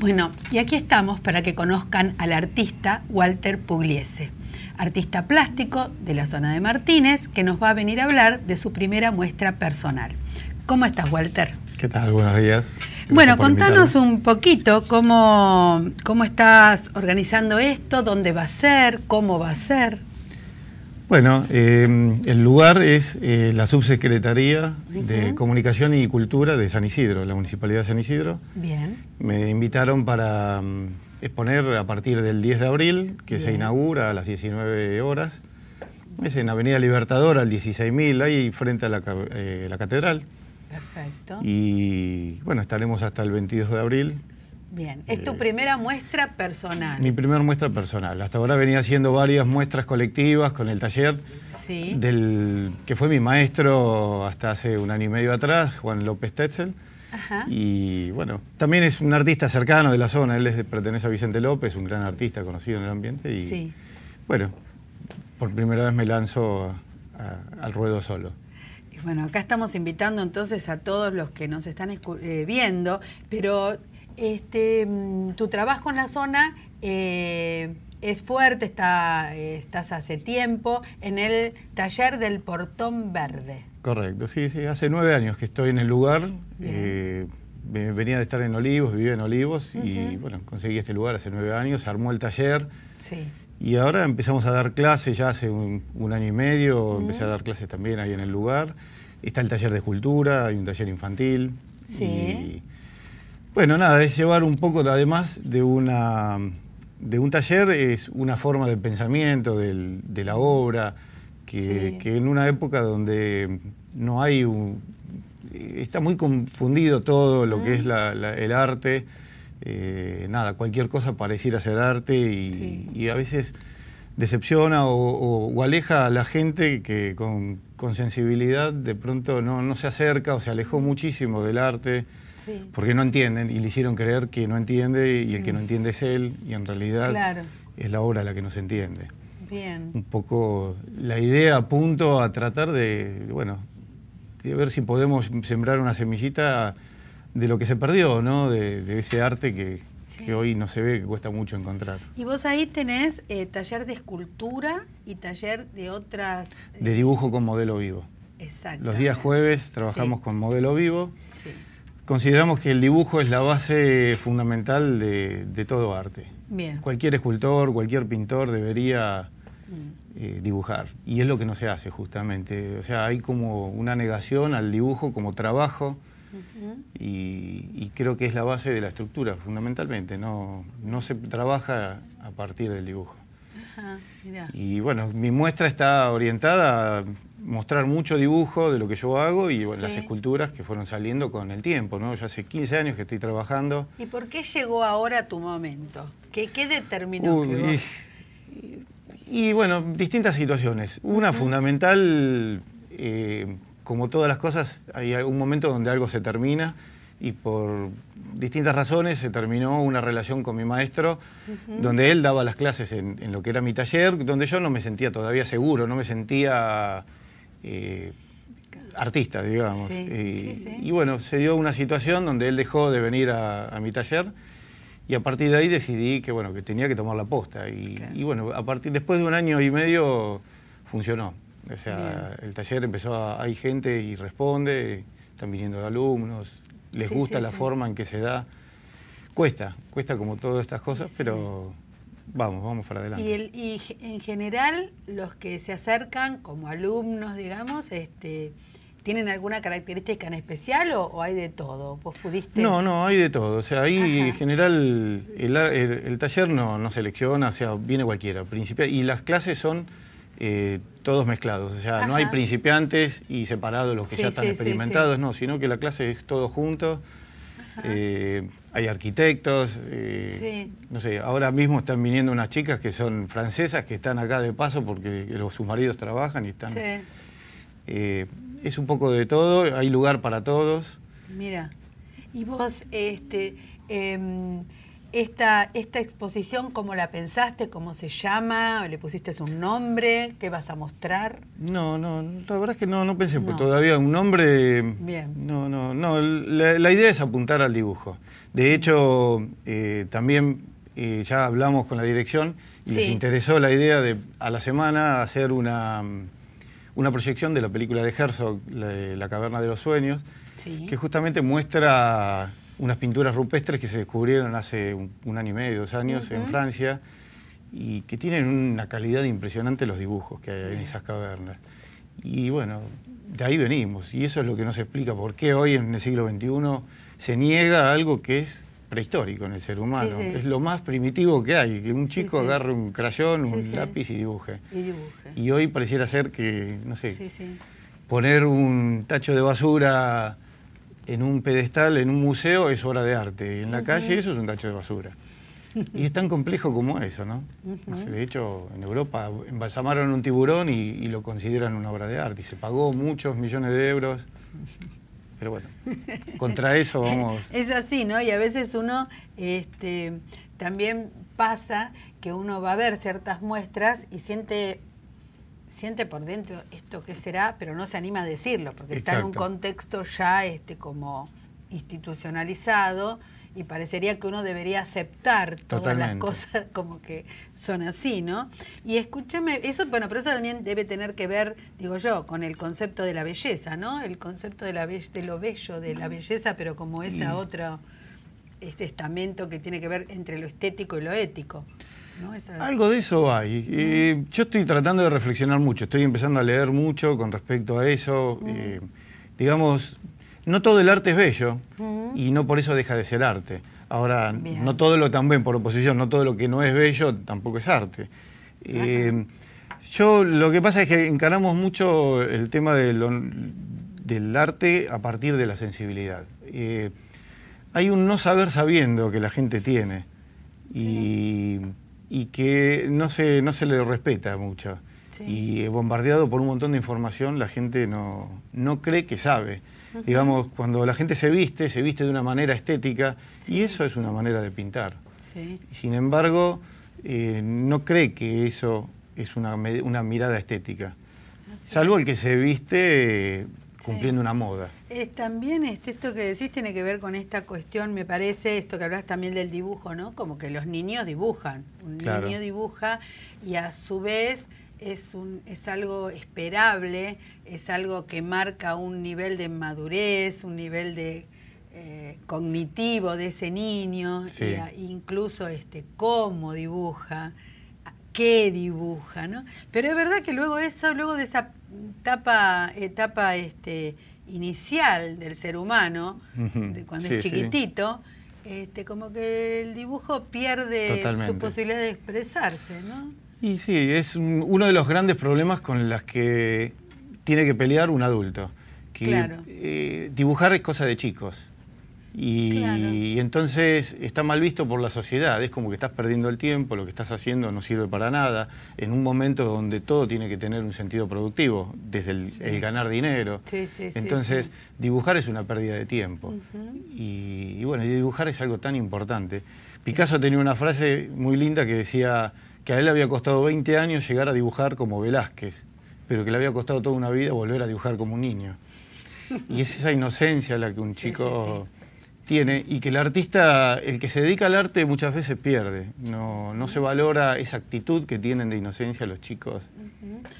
Bueno, y aquí estamos para que conozcan al artista Walter Pugliese, artista plástico de la zona de Martínez, que nos va a venir a hablar de su primera muestra personal. ¿Cómo estás, Walter? ¿Qué tal? Buenos días. Bueno, contanos un poquito cómo, cómo estás organizando esto, dónde va a ser, cómo va a ser. Bueno, em, el lugar es eh, la Subsecretaría de Comunicación y Cultura de San Isidro, la Municipalidad de San Isidro. Bien. Me invitaron para mm, exponer a partir del 10 de abril, que se inaugura a las 19 horas. Es en Avenida Libertador, al 16.000, ahí frente a la, eh, la catedral. Perfecto. Y bueno, estaremos hasta el 22 de abril Bien, es tu eh, primera muestra personal. Mi primera muestra personal. Hasta ahora venía haciendo varias muestras colectivas con el taller del que fue mi maestro hasta hace un año y medio atrás, Juan López Tetzel. Y bueno, también es un artista cercano de la zona, él pertenece a Vicente López, un gran artista conocido en el ambiente. Y sí. bueno, por primera vez me lanzo al ruedo solo. Bueno, acá estamos invitando entonces a todos los que nos están eh, viendo, pero este, mm, tu trabajo en la zona eh, es fuerte, eh, estás hace tiempo en el taller del Portón Verde. Correcto, sí, sí, hace nueve años que estoy en el lugar. Eh, venía de estar en Olivos, vivía en Olivos y bueno, conseguí este lugar hace nueve años, armó el taller. Sí. Y ahora empezamos a dar clases ya hace un, año y medio, empecé a dar clases también ahí en el lugar. Está el taller de escultura, hay un taller infantil. Sí. Y, bueno, nada, es llevar un poco, además de, una, de un taller, es una forma de pensamiento de la obra, que, en una época donde no hay un... Está muy confundido todo lo que es mm. el arte, eh, nada, cualquier cosa pareciera ser arte y, a veces decepciona o, aleja a la gente que con con sensibilidad de pronto no, se acerca o se alejó muchísimo del arte. Porque no entienden y le hicieron creer que no entiende y el que no entiende es él y en realidad es la obra la que no se entiende. Bien. Un poco la idea punto a tratar de, bueno, de ver si podemos sembrar una semillita de lo que se perdió, ¿no? De, de ese arte que, que hoy no se ve, que cuesta mucho encontrar. Y vos ahí tenés eh, taller de escultura y taller de otras... Eh, de dibujo con modelo vivo. Exacto. Los días jueves trabajamos con modelo vivo. Consideramos que el dibujo es la base fundamental de, todo arte. Bien. Cualquier escultor, cualquier pintor debería mm. eh, dibujar. Y es lo que no se hace justamente. O sea, hay como una negación al dibujo como trabajo y, creo que es la base de la estructura, fundamentalmente. No, no se trabaja a partir del dibujo. Y bueno, mi muestra está orientada a mostrar mucho dibujo de lo que yo hago y las esculturas que fueron saliendo con el tiempo, ¿no? Ya hace 15 años que estoy trabajando. ¿Y por qué llegó ahora tu momento? ¿Qué, determinó que y, bueno, distintas situaciones. Una fundamental... Eh, como todas las cosas, hay un momento donde algo se termina y por distintas razones se terminó una relación con mi maestro, donde él daba las clases en, lo que era mi taller, donde yo no me sentía todavía seguro, no me sentía eh, artista, digamos. Y bueno, se dio una situación donde él dejó de venir a, mi taller y a partir de ahí decidí que, bueno, que tenía que tomar la posta. Y, bueno, a partir, después de un año y medio funcionó. O sea, el taller empezó hay gente y responde, están viniendo alumnos, les gusta la forma en que se da. Cuesta, cuesta como todas estas cosas, pero vamos, vamos para adelante. Y, en general, los que se acercan como alumnos, digamos, este, ¿tienen alguna característica en especial o, hay de todo? ¿Vos pudiste...? No, no, hay de todo. O sea, ahí en general el, taller no, no selecciona, o sea, viene cualquiera, principal. Y las clases son eh, todos mezclados. O sea, no hay principiantes y separados los que ya están experimentados, no, sino que la clase es todo junto. Eh, hay arquitectos, eh, no sé, ahora mismo están viniendo unas chicas que son francesas, que están acá de paso porque los, sus maridos trabajan y están... es un poco de todo, hay lugar para todos. Mira, y vos, este, em, esta, esta exposición, ¿cómo la pensaste? ¿Cómo se llama? ¿Le pusiste un nombre? ¿Qué vas a mostrar? No, no, la verdad es que no, no pensé todavía un nombre. Bien. No, no, no. La, idea es apuntar al dibujo. De hecho, eh, también eh, ya hablamos con la dirección y les interesó la idea de a la semana hacer una, una proyección de la película de Herzog, La, Caverna de los Sueños, que justamente muestra unas pinturas rupestres que se descubrieron hace un, año y medio, dos años en Francia y que tienen una calidad impresionante los dibujos que hay en esas cavernas. Y bueno, de ahí venimos y eso es lo que nos explica por qué hoy en el siglo XXI se niega algo que es prehistórico en el ser humano. Es lo más primitivo que hay, que un chico agarre un crayón, un lápiz y dibuje. y dibuje. y hoy pareciera ser que, no sé, poner un tacho de basura en un pedestal, en un museo, es obra de arte. Y en la calle eso es un tacho de basura. Y es tan complejo como eso, ¿no? de hecho, en Europa embalsamaron un tiburón y, y, lo consideran una obra de arte. Y se pagó muchos millones de euros. Pero bueno, contra eso vamos. Es así, ¿no? Y a veces uno este, también pasa que uno va a ver ciertas muestras y siente siente por dentro esto que será, pero no se anima a decirlo, porque está en un contexto ya este, como institucionalizado y parecería que uno debería aceptar todas las cosas como que son así, ¿no? Y escúchame, eso, bueno, pero eso también debe tener que ver, digo yo, con el concepto de la belleza, ¿no? El concepto de, la de lo bello, de la belleza, pero como esa otro mm. otra, este estamento que tiene que ver entre lo estético y lo ético. Algo de eso hay. Eh, yo estoy tratando de reflexionar mucho, estoy empezando a leer mucho con respecto a eso. Eh, digamos, no todo el arte es bello y no por eso deja de ser arte. Ahora, no todo lo también, por oposición, no todo lo que no es bello tampoco es arte. Eh, yo lo que pasa es que encaramos mucho el tema del arte a partir de la sensibilidad. hay un no saber sabiendo que la gente tiene. Y y que no se, no se le respeta mucho. Y eh, bombardeado por un montón de información, la gente no, no cree que sabe. Digamos, cuando la gente se viste, se viste de una manera estética y eso es una manera de pintar. Sin embargo, eh, no cree que eso es una, una mirada estética. Ah, Salvo el que se viste cumpliendo una moda. Es, también este, esto que decís tiene que ver con esta cuestión, me parece, esto que hablas también del dibujo, ¿no? Como que los niños dibujan, un niño dibuja y a su vez es, un, es algo esperable, es algo que marca un nivel de madurez, un nivel de eh, cognitivo de ese niño, incluso este, cómo dibuja qué dibuja, ¿no? Pero es verdad que luego eso, luego de esa etapa, etapa este, inicial del ser humano, cuando es chiquitito, este, como que el dibujo pierde su posibilidad de expresarse, ¿no? Y sí, es uno de los grandes problemas con los que tiene que pelear un adulto. Que eh, dibujar es cosa de chicos. Y, entonces está mal visto por la sociedad, es como que estás perdiendo el tiempo, lo que estás haciendo no sirve para nada, en un momento donde todo tiene que tener un sentido productivo, desde el, ganar dinero. entonces, dibujar es una pérdida de tiempo. y, y, bueno, dibujar es algo tan importante. Picasso tenía una frase muy linda que decía que a él le había costado 20 años llegar a dibujar como Velázquez, pero que le había costado toda una vida volver a dibujar como un niño. Y es esa inocencia la que un chico tiene y que el artista, el que se dedica al arte muchas veces pierde. No, no se valora esa actitud que tienen de inocencia los chicos.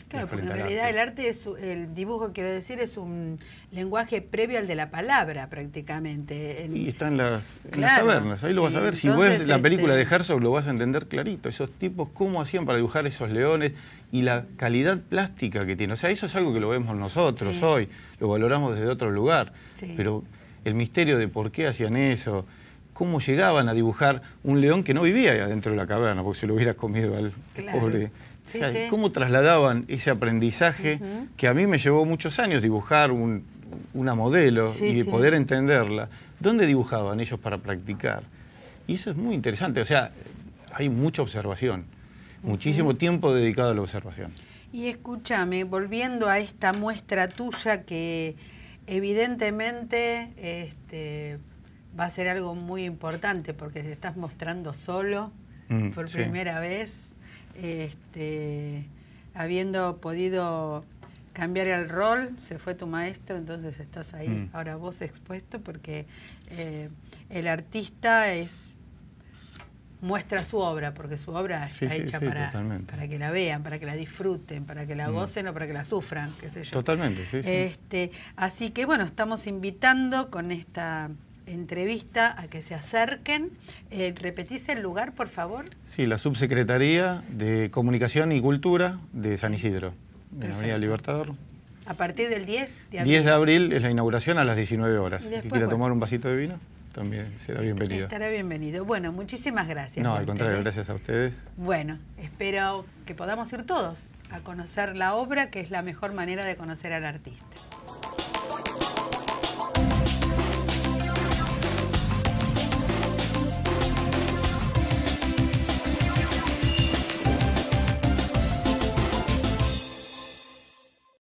Claro, porque en realidad el arte, el dibujo quiero decir, es un lenguaje previo al de la palabra prácticamente. Y está en las, tabernas, ahí lo vas a ver. si ves la película este de Herzog lo vas a entender clarito. Esos tipos, cómo hacían para dibujar esos leones y la calidad plástica que tiene. O sea, eso es algo que lo vemos nosotros hoy, lo valoramos desde otro lugar. Pero el misterio de por qué hacían eso, cómo llegaban a dibujar un león que no vivía adentro de la caverna, porque se lo hubiera comido al pobre. ¿Cómo trasladaban ese aprendizaje que a mí me llevó muchos años dibujar una modelo y poder entenderla? ¿Dónde dibujaban ellos para practicar? Y eso es muy interesante, o sea, hay mucha observación, muchísimo tiempo dedicado a la observación. Y escúchame, volviendo a esta muestra tuya que Evidentemente este, va a ser algo muy importante porque te estás mostrando solo mm, por primera vez, este, habiendo podido cambiar el rol, se fue tu maestro, entonces estás ahí, mm. ahora vos expuesto porque eh, el artista es muestra su obra, porque su obra está hecha para, que la vean, para que la disfruten, para que la mm. gocen o para que la sufran, qué sé yo. Totalmente, sí. Este, Así que bueno, estamos invitando con esta entrevista a que se acerquen. Eh, ¿Repetís el lugar, por favor? Sí, la Subsecretaría de Comunicación y Cultura de San Isidro, de la Avenida Libertador. A partir del 10 de abril. 10 de abril es la inauguración a las 19 horas. tomar un vasito de vino? también será bienvenido. Estará bienvenido. Bueno, muchísimas gracias. No, al contrario, gracias a ustedes. Bueno, espero que podamos ir todos a conocer la obra, que es la mejor manera de conocer al artista.